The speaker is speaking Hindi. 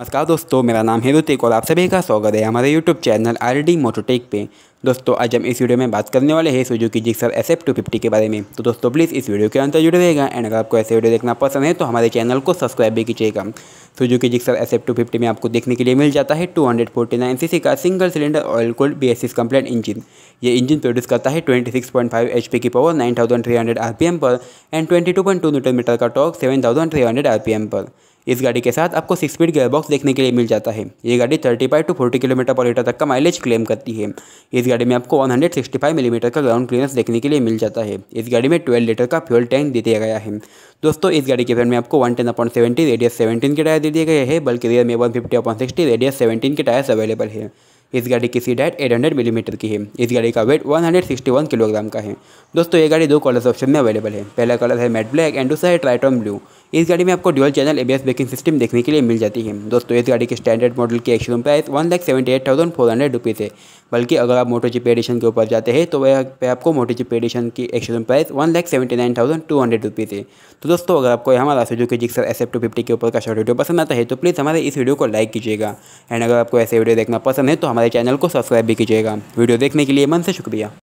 नमस्कार दोस्तों मेरा नाम है ऋतिक और आप सभी का स्वागत है हमारे YouTube channel R D Mototech पे दोस्तों आज हम इस वीडियो में बात करने वाले हैं Suzuki Gixxer S F two fifty के बारे में तो दोस्तों प्लीज़ इस वीडियो के अंतर जुड़े रहेगा एंड अगर आपको ऐसे वीडियो देखना पसंद है तो हमारे चैनल को सब्सक्राइब भी कीजिएगा Suzuki Gixxer S F two fifty में आपको देखने के लिए मिल जाता है two hundred forty nine C C का single cylinder oil cooled B S compliant engine ये इंजन प्रोड्यूस करता है twenty six point five H P की power nine thousand three hundred R P M पर and twenty two point two metre का torque seven thousand three hundred R P M पर इस गाड़ी के साथ आपको सिक्स स्पीड गेयरबॉक्स देखने के लिए मिल जाता है ये गाड़ी thirty five two forty kilometre per litre तक का माइलेज क्लेम करती है इस गाड़ी में आपको one hundred sixty five millimetre का ग्राउंड क्लियरेंस देखने के लिए मिल जाता है इस गाड़ी में ट्वेल्व लीटर का फ्यूल टैंक दे दिया गया है दोस्तों इस गाड़ी के फ्रेंड में आपको वन टेन अपॉइंट सेवेंटी रेडियस सेवेंटीन के टायर दे दिए गए हैं बल्कि रियर में वन फिफ्टी अपॉइंट सिक्सटी रेडियस सेवेंटीन के टायर्स अवेलेबल है इस गाड़ी की seat height eight hundred millimetre की है इस गाड़ी का वेट 161 किलोग्राम का है दोस्तों ये गाड़ी दो कलर्स ऑप्शन में अवेलेबल है पहला कलर है मेट ब्लैक एंड दूसरा है ट्राइटॉम ब्लू इस गाड़ी में आपको dual channel ABS braking system देखने के लिए मिल जाती है दोस्तों इस गाड़ी के स्टैंडर्ड मॉडल की एक्शन price one lakh seventy eight thousand four hundred rupees है बल्कि अगर आप मोटो जी एडिशन के ऊपर जाते हैं तो वह पे आपको मोटो जी एडिशन की एक्शन price one lakh seventy nine thousand two hundred rupees है तो दोस्तों अगर आपको हमारा Suzuki Gixxer S F two fifty के ऊपर का शॉर्ट वीडियो पसंद आता है तो प्लीज़ हमारे इस वीडियो को लाइक कीजिएगा एंड अगर आपको ऐसे वीडियो देखना पसंद है तो हमारे चैनल को सब्सक्राइब भी कीजिएगा वीडियो देखने के लिए मन से शुक्रिया